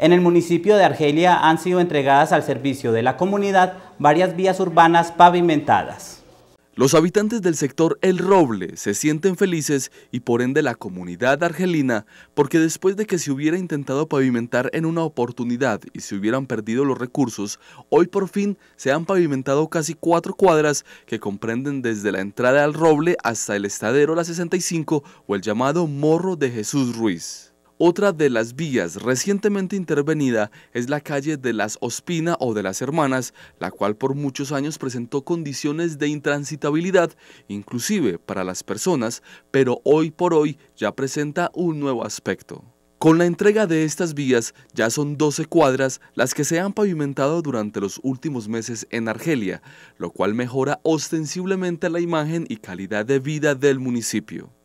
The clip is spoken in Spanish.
En el municipio de Argelia han sido entregadas al servicio de la comunidad varias vías urbanas pavimentadas. Los habitantes del sector El Roble se sienten felices y por ende la comunidad argelina, porque después de que se hubiera intentado pavimentar en una oportunidad y se hubieran perdido los recursos, hoy por fin se han pavimentado casi cuatro cuadras que comprenden desde la entrada al Roble hasta el Estadero La 65 o el llamado Morro de Jesús Ruiz. Otra de las vías recientemente intervenida es la calle de las Ospina o de las Hermanas, la cual por muchos años presentó condiciones de intransitabilidad, inclusive para las personas, pero hoy por hoy ya presenta un nuevo aspecto. Con la entrega de estas vías ya son 12 cuadras las que se han pavimentado durante los últimos meses en Argelia, lo cual mejora ostensiblemente la imagen y calidad de vida del municipio.